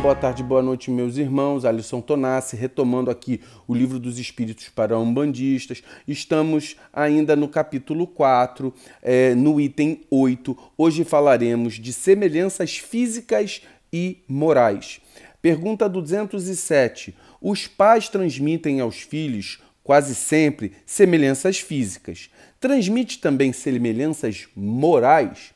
boa tarde, boa noite, meus irmãos. Alisson Tonassi, retomando aqui o livro dos Espíritos para Umbandistas. Estamos ainda no capítulo 4, é, no item 8. Hoje falaremos de semelhanças físicas e morais. Pergunta 207. Os pais transmitem aos filhos, quase sempre, semelhanças físicas. Transmite também semelhanças morais?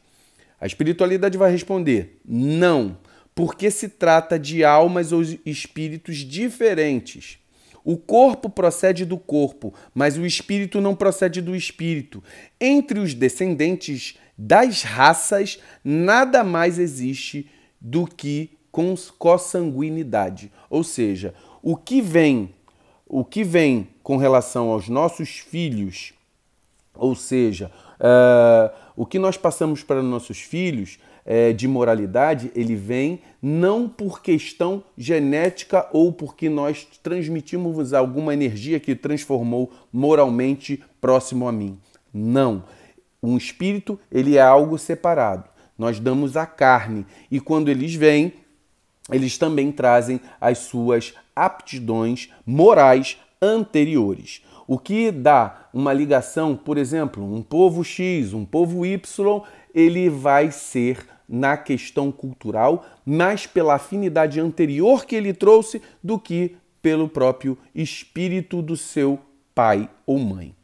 A espiritualidade vai responder: não porque se trata de almas ou espíritos diferentes. O corpo procede do corpo, mas o espírito não procede do espírito. Entre os descendentes das raças, nada mais existe do que consanguinidade. Ou seja, o que vem, o que vem com relação aos nossos filhos, ou seja, uh, o que nós passamos para nossos filhos é, de moralidade, ele vem não por questão genética ou porque nós transmitimos alguma energia que transformou moralmente próximo a mim. Não. Um espírito, ele é algo separado. Nós damos a carne e quando eles vêm, eles também trazem as suas aptidões morais anteriores. O que dá uma ligação, por exemplo, um povo X, um povo Y, ele vai ser na questão cultural, mais pela afinidade anterior que ele trouxe do que pelo próprio espírito do seu pai ou mãe.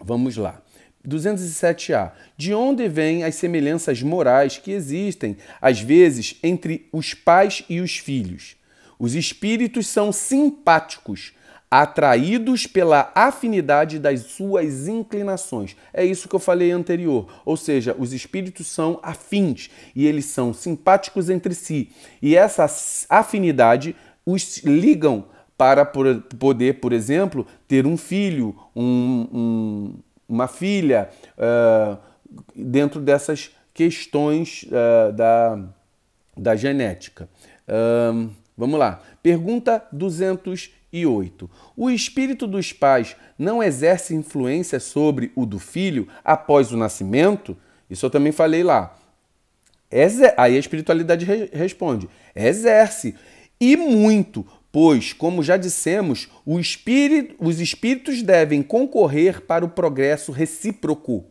Vamos lá. 207a. De onde vêm as semelhanças morais que existem, às vezes, entre os pais e os filhos? Os espíritos são simpáticos, atraídos pela afinidade das suas inclinações. É isso que eu falei anterior. Ou seja, os espíritos são afins e eles são simpáticos entre si. E essa afinidade os ligam para poder, por exemplo, ter um filho, um, um, uma filha, uh, dentro dessas questões uh, da, da genética. Uh, vamos lá. Pergunta 200 e 8. O espírito dos pais não exerce influência sobre o do filho após o nascimento? Isso eu também falei lá. Exer Aí a espiritualidade re responde: exerce. E muito, pois, como já dissemos, espírito, os espíritos devem concorrer para o progresso recíproco.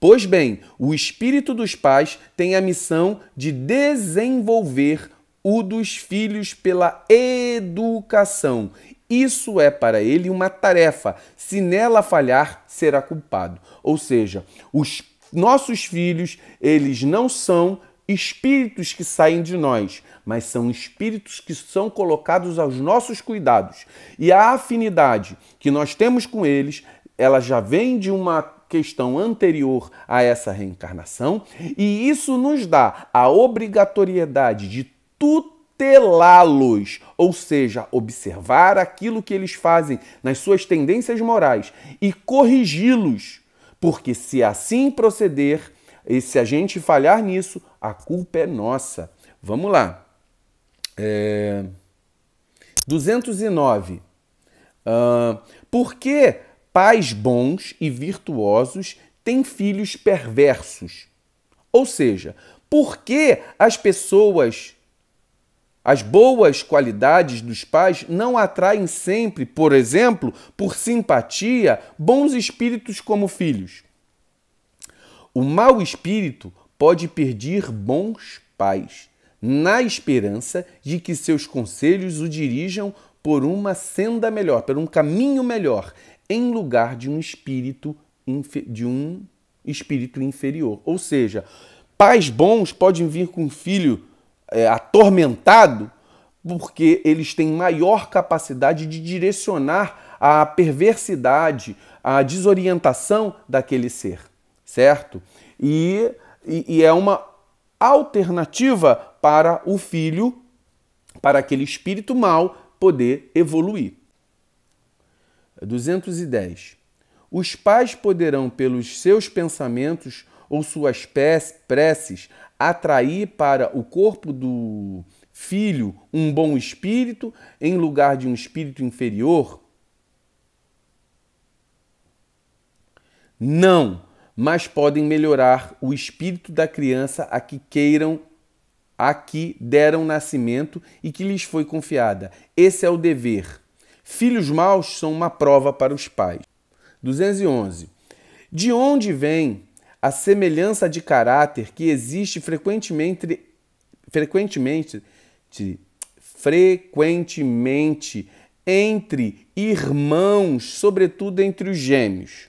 Pois bem, o espírito dos pais tem a missão de desenvolver o dos filhos pela educação. Isso é para ele uma tarefa. Se nela falhar, será culpado. Ou seja, os nossos filhos, eles não são espíritos que saem de nós, mas são espíritos que são colocados aos nossos cuidados. E a afinidade que nós temos com eles, ela já vem de uma questão anterior a essa reencarnação, e isso nos dá a obrigatoriedade de tutelá-los, ou seja, observar aquilo que eles fazem nas suas tendências morais e corrigi-los, porque se assim proceder, e se a gente falhar nisso, a culpa é nossa. Vamos lá. É... 209. Uh, ah, por que pais bons e virtuosos têm filhos perversos? Ou seja, por que as pessoas as boas qualidades dos pais não atraem sempre, por exemplo, por simpatia, bons espíritos como filhos. O mau espírito pode perder bons pais, na esperança de que seus conselhos o dirijam por uma senda melhor, por um caminho melhor, em lugar de um espírito de um espírito inferior. Ou seja, pais bons podem vir com um filho é, atormentado porque eles têm maior capacidade de direcionar a perversidade, a desorientação daquele ser, certo? E, e, e é uma alternativa para o filho, para aquele espírito mal poder evoluir. 210. Os pais poderão, pelos seus pensamentos ou suas preces, atrair para o corpo do filho um bom espírito em lugar de um espírito inferior? Não, mas podem melhorar o espírito da criança a que queiram, a que deram nascimento e que lhes foi confiada. Esse é o dever. Filhos maus são uma prova para os pais. 211. De onde vem a semelhança de caráter que existe frequentemente, frequentemente, frequentemente entre irmãos, sobretudo entre os gêmeos.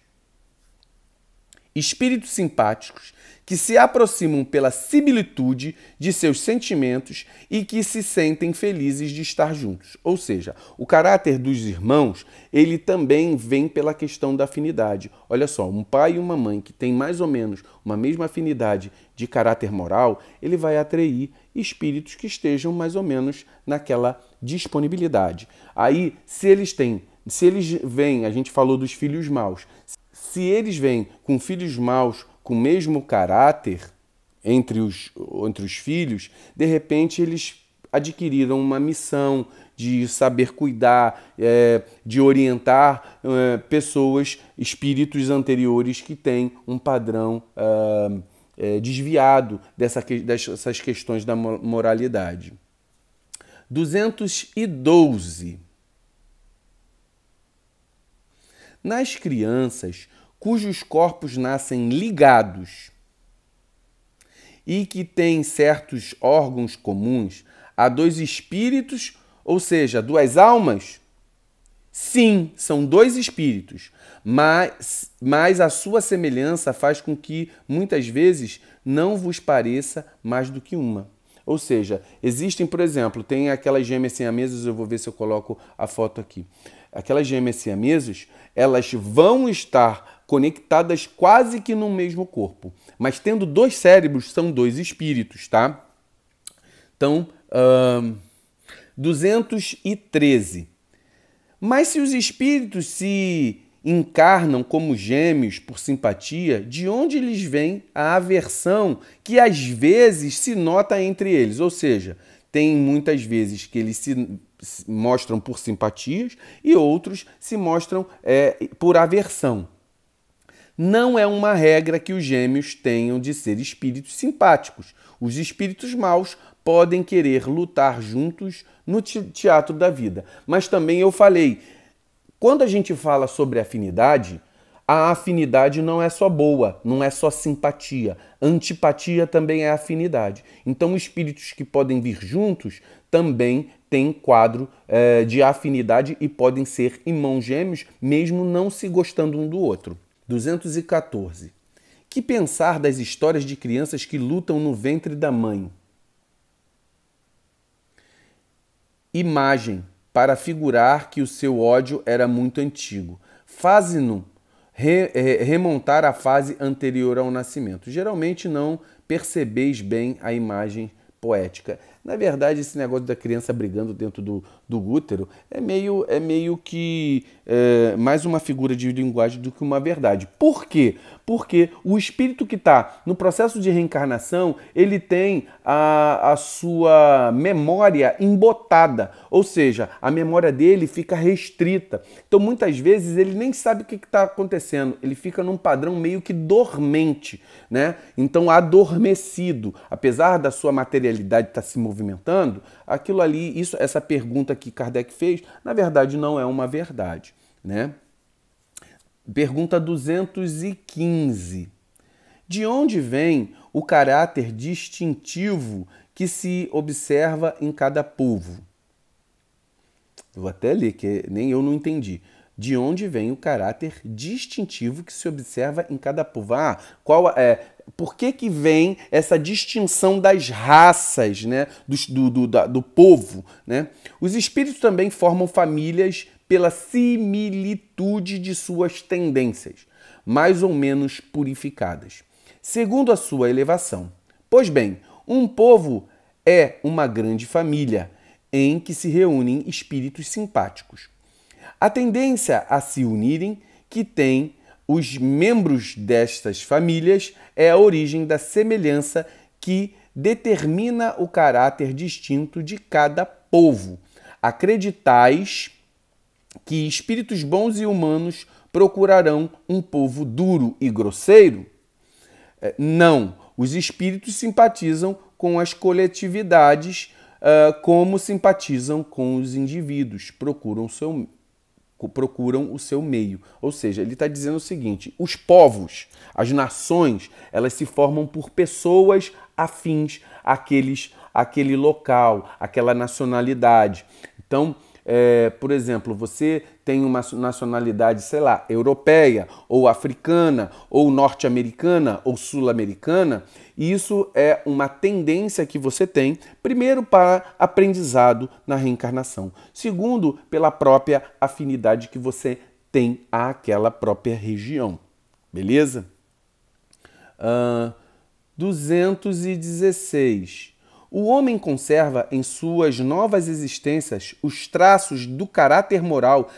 Espíritos simpáticos que se aproximam pela similitude de seus sentimentos e que se sentem felizes de estar juntos. Ou seja, o caráter dos irmãos, ele também vem pela questão da afinidade. Olha só, um pai e uma mãe que têm mais ou menos uma mesma afinidade de caráter moral, ele vai atrair espíritos que estejam mais ou menos naquela disponibilidade. Aí, se eles têm, se eles vêm, a gente falou dos filhos maus, se eles vêm com filhos maus com o mesmo caráter entre os, entre os filhos, de repente eles adquiriram uma missão de saber cuidar, é, de orientar é, pessoas, espíritos anteriores que têm um padrão ah, é, desviado dessa, dessas questões da moralidade. 212. Nas crianças, cujos corpos nascem ligados e que têm certos órgãos comuns a dois espíritos, ou seja, duas almas? Sim, são dois espíritos, mas, mas a sua semelhança faz com que muitas vezes não vos pareça mais do que uma. Ou seja, existem, por exemplo, tem aquelas gêmeas siameses, eu vou ver se eu coloco a foto aqui. Aquelas gêmeas siameses, elas vão estar conectadas quase que no mesmo corpo, mas tendo dois cérebros, são dois espíritos, tá? Então, uh, 213. Mas se os espíritos se encarnam como gêmeos por simpatia, de onde lhes vem a aversão que às vezes se nota entre eles? Ou seja, tem muitas vezes que eles se mostram por simpatias e outros se mostram é, por aversão não é uma regra que os gêmeos tenham de ser espíritos simpáticos. Os espíritos maus podem querer lutar juntos no teatro da vida. Mas também eu falei, quando a gente fala sobre afinidade, a afinidade não é só boa, não é só simpatia. Antipatia também é afinidade. Então, espíritos que podem vir juntos também têm quadro eh, de afinidade e podem ser irmãos gêmeos, mesmo não se gostando um do outro. 214. Que pensar das histórias de crianças que lutam no ventre da mãe? Imagem para figurar que o seu ódio era muito antigo. Fase-no re, é, remontar à fase anterior ao nascimento. Geralmente não percebeis bem a imagem poética. Na verdade, esse negócio da criança brigando dentro do, do útero é meio, é meio que é, mais uma figura de linguagem do que uma verdade. Por quê? Porque o espírito que está no processo de reencarnação, ele tem a, a sua memória embotada, ou seja, a memória dele fica restrita. Então, muitas vezes, ele nem sabe o que está acontecendo, ele fica num padrão meio que dormente, né? Então, adormecido, apesar da sua materialidade estar tá se movendo movimentando, aquilo ali, isso, essa pergunta que Kardec fez, na verdade não é uma verdade, né? Pergunta 215. De onde vem o caráter distintivo que se observa em cada povo? Vou até ler, que nem eu não entendi. De onde vem o caráter distintivo que se observa em cada povo? Ah, qual é, por que, que vem essa distinção das raças, né? do, do, do, do povo. Né? Os espíritos também formam famílias pela similitude de suas tendências, mais ou menos purificadas, segundo a sua elevação. Pois bem, um povo é uma grande família em que se reúnem espíritos simpáticos. A tendência a se unirem que tem os membros destas famílias é a origem da semelhança que determina o caráter distinto de cada povo. Acreditais que espíritos bons e humanos procurarão um povo duro e grosseiro? É, não. Os espíritos simpatizam com as coletividades ah, como simpatizam com os indivíduos, procuram seu, procuram o seu meio. Ou seja, ele está dizendo o seguinte: os povos, as nações, elas se formam por pessoas afins àqueles, àquele local, àquela nacionalidade. Então, é, por exemplo, você tem uma nacionalidade, sei lá, europeia, ou africana, ou norte-americana, ou sul-americana, isso é uma tendência que você tem, primeiro, para aprendizado na reencarnação, segundo, pela própria afinidade que você tem àquela própria região. Beleza? Uh, 216 o homem conserva em suas novas existências os traços do caráter moral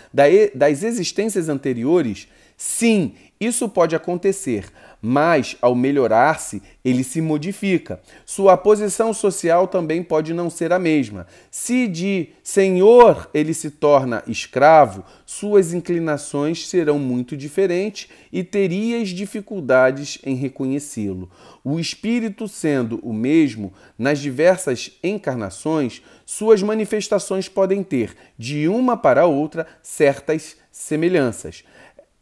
das existências anteriores? Sim, isso pode acontecer, mas ao melhorar-se, ele se modifica. Sua posição social também pode não ser a mesma. Se de senhor ele se torna escravo, suas inclinações serão muito diferentes e terias dificuldades em reconhecê-lo. O espírito sendo o mesmo nas diversas encarnações, suas manifestações podem ter, de uma para outra, certas semelhanças.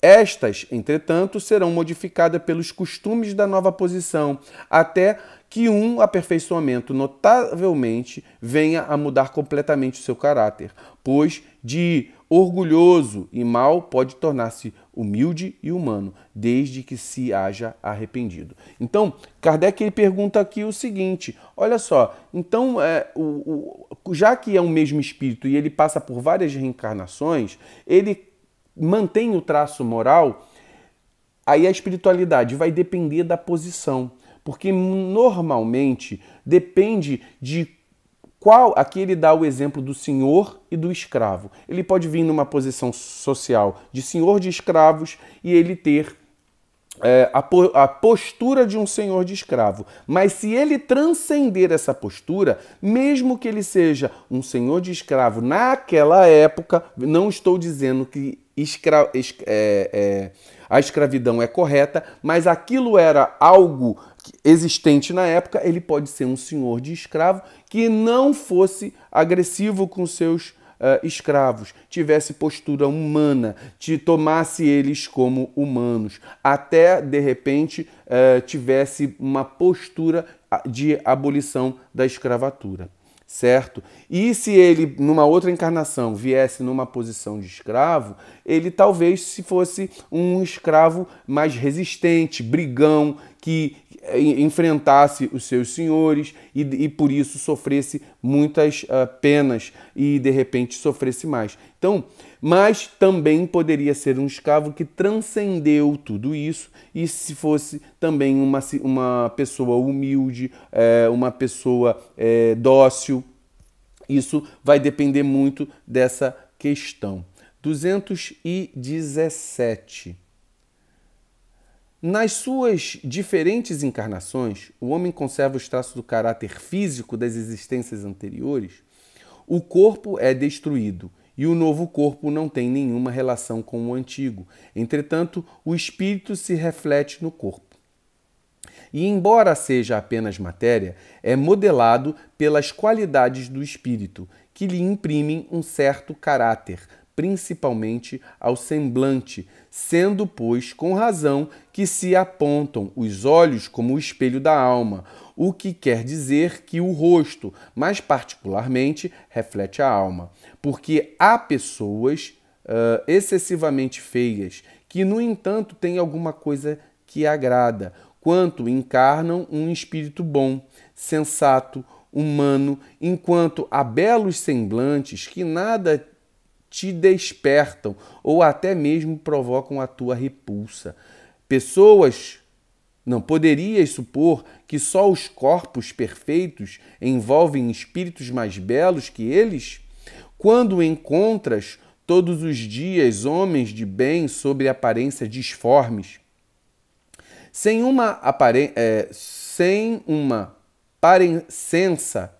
Estas, entretanto, serão modificadas pelos costumes da nova posição, até que um aperfeiçoamento notavelmente venha a mudar completamente o seu caráter, pois de orgulhoso e mal pode tornar-se humilde e humano, desde que se haja arrependido. Então, Kardec ele pergunta aqui o seguinte: olha só, então, é, o, o, já que é o mesmo espírito e ele passa por várias reencarnações, ele mantém o traço moral, aí a espiritualidade vai depender da posição, porque normalmente depende de qual. Aqui ele dá o exemplo do senhor e do escravo. Ele pode vir numa posição social de senhor de escravos e ele ter é, a, a, postura de um senhor de escravo. Mas se ele transcender essa postura, mesmo que ele seja um senhor de escravo naquela época, não estou dizendo que escra es é, é, a escravidão é correta, mas aquilo era algo existente na época, ele pode ser um senhor de escravo que não fosse agressivo com seus Uh, escravos, tivesse postura humana, te tomasse eles como humanos, até de repente uh, tivesse uma postura de abolição da escravatura certo? E se ele, numa outra encarnação, viesse numa posição de escravo, ele talvez se fosse um escravo mais resistente, brigão, que eh, enfrentasse os seus senhores e, e por isso sofresse muitas uh, penas e de repente sofresse mais. Então, mas também poderia ser um escravo que transcendeu tudo isso e se fosse também uma, uma pessoa humilde, é, uma pessoa é, dócil. Isso vai depender muito dessa questão. 217. Nas suas diferentes encarnações, o homem conserva os traços do caráter físico das existências anteriores. O corpo é destruído e o novo corpo não tem nenhuma relação com o antigo. Entretanto, o espírito se reflete no corpo. E, embora seja apenas matéria, é modelado pelas qualidades do espírito, que lhe imprimem um certo caráter, principalmente ao semblante, sendo, pois, com razão que se apontam os olhos como o espelho da alma, o que quer dizer que o rosto, mais particularmente, reflete a alma. Porque há pessoas uh, excessivamente feias que, no entanto, têm alguma coisa que agrada, quanto encarnam um espírito bom, sensato, humano, enquanto há belos semblantes que nada te despertam ou até mesmo provocam a tua repulsa. Pessoas não poderias supor que só os corpos perfeitos envolvem espíritos mais belos que eles? Quando encontras todos os dias homens de bem sobre aparência disformes, sem uma, apare... É, sem uma parecença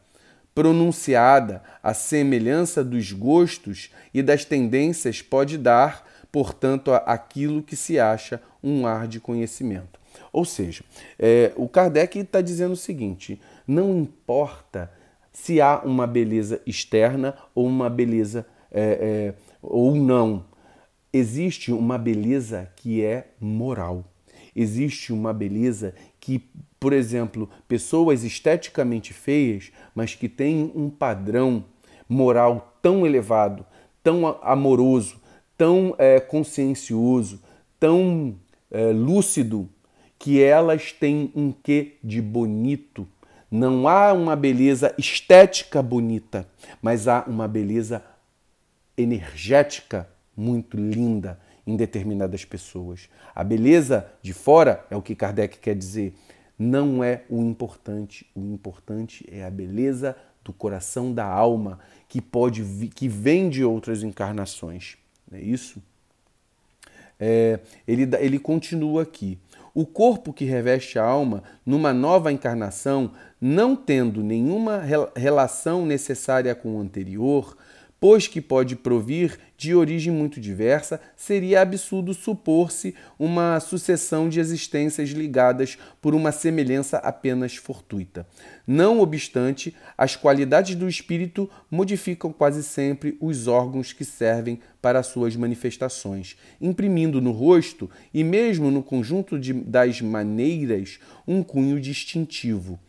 pronunciada a semelhança dos gostos e das tendências, pode dar, portanto, aquilo que se acha um ar de conhecimento. Ou seja, é, o Kardec está dizendo o seguinte: não importa se há uma beleza externa ou uma beleza é, é, ou não, existe uma beleza que é moral. Existe uma beleza que, por exemplo, pessoas esteticamente feias, mas que têm um padrão moral tão elevado, tão amoroso, tão é, consciencioso, tão é, lúcido, que elas têm um quê de bonito. Não há uma beleza estética bonita, mas há uma beleza energética muito linda em determinadas pessoas. A beleza de fora é o que Kardec quer dizer. Não é o importante. O importante é a beleza do coração da alma que pode que vem de outras encarnações. Não é isso? É, ele, ele continua aqui o corpo que reveste a alma numa nova encarnação, não tendo nenhuma relação necessária com o anterior, pois que pode provir de origem muito diversa, seria absurdo supor-se uma sucessão de existências ligadas por uma semelhança apenas fortuita. Não obstante, as qualidades do espírito modificam quase sempre os órgãos que servem para suas manifestações, imprimindo no rosto e mesmo no conjunto de, das maneiras um cunho distintivo.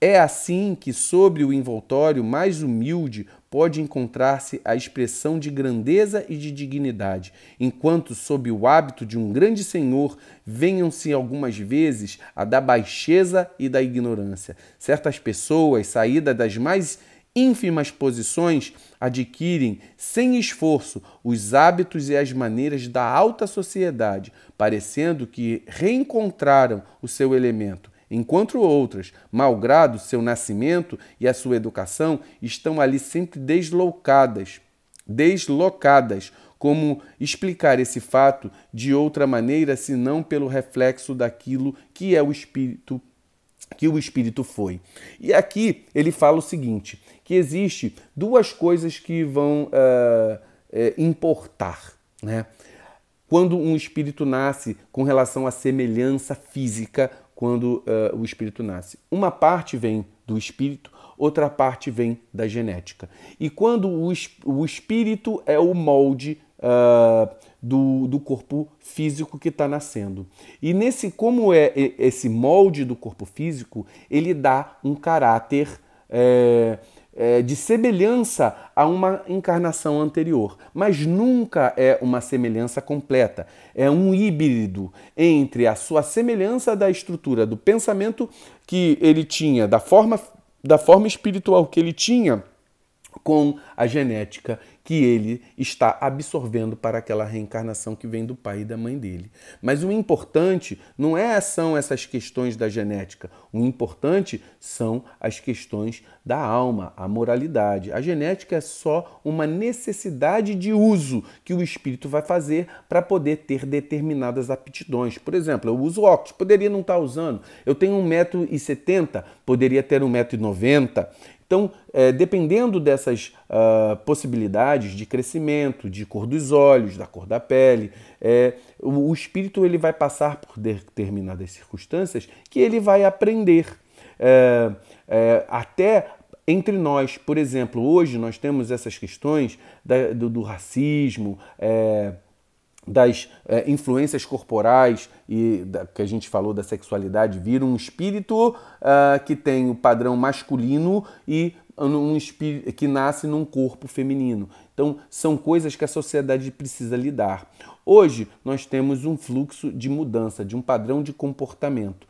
É assim que, sobre o envoltório mais humilde, pode encontrar-se a expressão de grandeza e de dignidade, enquanto, sob o hábito de um grande senhor, venham-se algumas vezes a da baixeza e da ignorância. Certas pessoas, saídas das mais ínfimas posições adquirem, sem esforço, os hábitos e as maneiras da alta sociedade, parecendo que reencontraram o seu elemento enquanto outras, malgrado seu nascimento e a sua educação, estão ali sempre deslocadas, deslocadas. Como explicar esse fato de outra maneira senão pelo reflexo daquilo que é o espírito que o espírito foi. E aqui ele fala o seguinte, que existe duas coisas que vão uh, importar, né? Quando um espírito nasce com relação à semelhança física quando uh, o espírito nasce. Uma parte vem do espírito, outra parte vem da genética. E quando o, o espírito é o molde uh, do, do corpo físico que está nascendo. E nesse, como é esse molde do corpo físico, ele dá um caráter. Eh, é, de semelhança a uma encarnação anterior, mas nunca é uma semelhança completa. É um híbrido entre a sua semelhança da estrutura do pensamento que ele tinha, da forma, da forma espiritual que ele tinha com a genética que ele está absorvendo para aquela reencarnação que vem do pai e da mãe dele. Mas o importante não é são essas questões da genética. O importante são as questões da alma, a moralidade. A genética é só uma necessidade de uso que o espírito vai fazer para poder ter determinadas aptidões. Por exemplo, eu uso óculos, poderia não estar tá usando. Eu tenho 1,70m, poderia ter 1,90m. Então, é, dependendo dessas uh, possibilidades de crescimento, de cor dos olhos, da cor da pele, é, o, o, espírito ele vai passar por determinadas circunstâncias que ele vai aprender. É, até entre nós, por exemplo, hoje nós temos essas questões da, do, do, racismo, é, das é, influências corporais e da, que a gente falou da sexualidade vira um espírito uh, que tem o padrão masculino e um espírito que nasce num corpo feminino. Então, são coisas que a sociedade precisa lidar. Hoje, nós temos um fluxo de mudança, de um padrão de comportamento,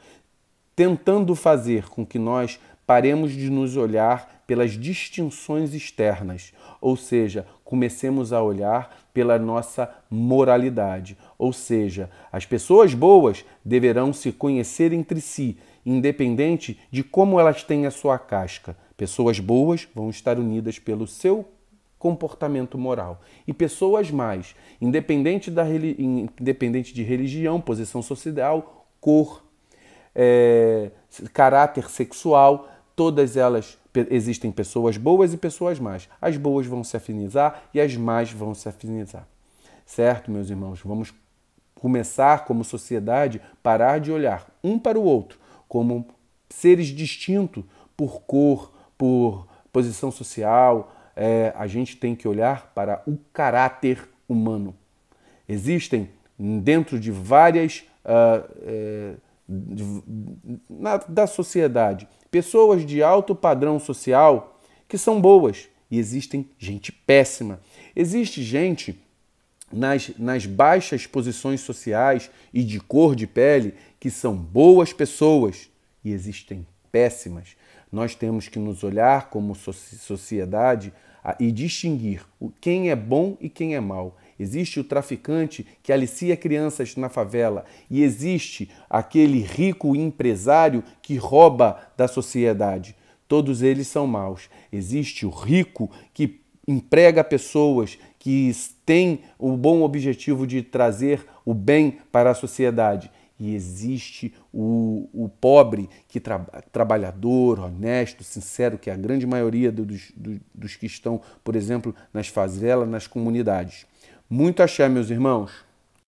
tentando fazer com que nós paremos de nos olhar pelas distinções externas, ou seja, comecemos a olhar pela nossa moralidade, ou seja, as pessoas boas deverão se conhecer entre si, independente de como elas têm a sua casca. Pessoas boas vão estar unidas pelo seu comportamento moral. E pessoas mais, independente, da, independente de religião, posição social, cor, é, caráter sexual, todas elas existem pessoas boas e pessoas más. As boas vão se afinizar e as más vão se afinizar. Certo, meus irmãos? Vamos começar como sociedade parar de olhar um para o outro como seres distintos por cor, por posição social. É, a gente tem que olhar para o caráter humano. Existem dentro de várias uh, uh, na, da sociedade, pessoas de alto padrão social que são boas e existem gente péssima. Existe gente nas, nas baixas posições sociais e de cor de pele que são boas pessoas e existem péssimas. Nós temos que nos olhar como sociedade e distinguir quem é bom e quem é mau. Existe o traficante que alicia crianças na favela e existe aquele rico empresário que rouba da sociedade. Todos eles são maus. Existe o rico que emprega pessoas que têm o bom objetivo de trazer o bem para a sociedade. E existe o, o pobre, que tra, trabalhador, honesto, sincero, que é a grande maioria dos, dos que estão, por exemplo, nas favelas, nas comunidades. Muito axé, meus irmãos.